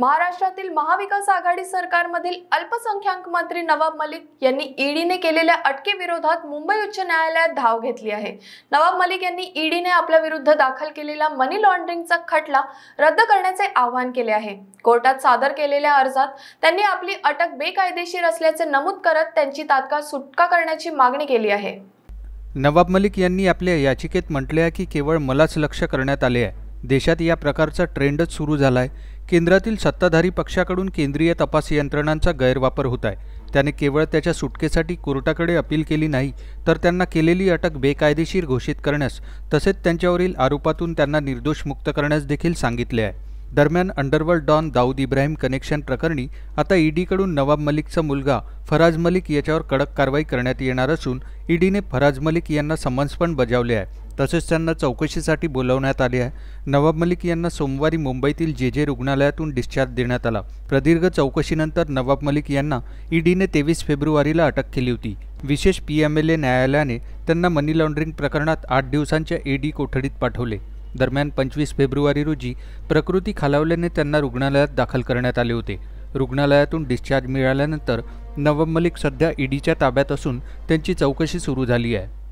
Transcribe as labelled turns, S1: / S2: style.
S1: महाराष्ट्रातील महाविकास आघाडी सरकारमधील अल्पसंख्याक मंत्री नवाब मलिक यांनी ईडीने केलेल्या अटकेविरोधात मुंबई उच्च न्यायालयात धाव घेतली आहे नवाब मलिक यांनी ईडीने आपल्या विरुद्ध दाखल केलेला मनी लॉन्ड्रिंगचा खटला रद्द करण्याचे आवाहन केले आहे कोर्टात सादर केलेल्या अर्जात त्यांनी आपली अटक बेकायदेशीर असल्याचे नमूद करत त्यांची तात्काळ सुटका करण्याची मागणी केली आहे
S2: नवाब मलिक यांनी आपल्या याचिकेत म्हटले आहे की केवळ मलाच लक्ष करण्यात आले आहे देशात या प्रकारचा ट्रेंडच सुरू झाला आहे केंद्रातील सत्ताधारी पक्षाकडून केंद्रीय तपास यंत्रणांचा गैरवापर होत आहे त्याने केवळ त्याच्या सुटकेसाठी कोर्टाकडे अपील केली नाही तर त्यांना केलेली अटक बेकायदेशीर घोषित करण्यास तसेच त्यांच्यावरील आरोपातून त्यांना निर्दोष मुक्त करण्यास देखील सांगितले आहे दरम्यान underworld don Dawood Ibrahim connection प्रकरणी आता ईडीकडून नवाब मलिकचा मुलगा फराज मलिक याच्यावर कडक कारवाई करण्यात येणार असून ईडीने फराज मलिक यांना समन्स पण बजावले आहे तसेच त्यांना चौकशीसाठी बोलवण्यात आले आहे नवाब मलिक यांना सोमवारी मुंबईतील जे जे रुग्णालयातून डिस्चार्ज देण्यात आला प्रदीर्घ चौकशीनंतर नवाब मलिक यांना ईडीने तेवीस फेब्रुवारीला अटक केली होती विशेष पी न्यायालयाने त्यांना मनी लॉन्ड्रिंग प्रकरणात आठ दिवसांच्या ईडी कोठडीत पाठवले दरम्यान पंचवीस फेब्रुवारी रोजी प्रकृती खालावल्याने त्यांना रुग्णालयात दाखल करण्यात आले होते रुग्णालयातून डिस्चार्ज मिळाल्यानंतर नवम मलिक सध्या ईडीच्या ताब्यात असून त्यांची चौकशी सुरू झाली आहे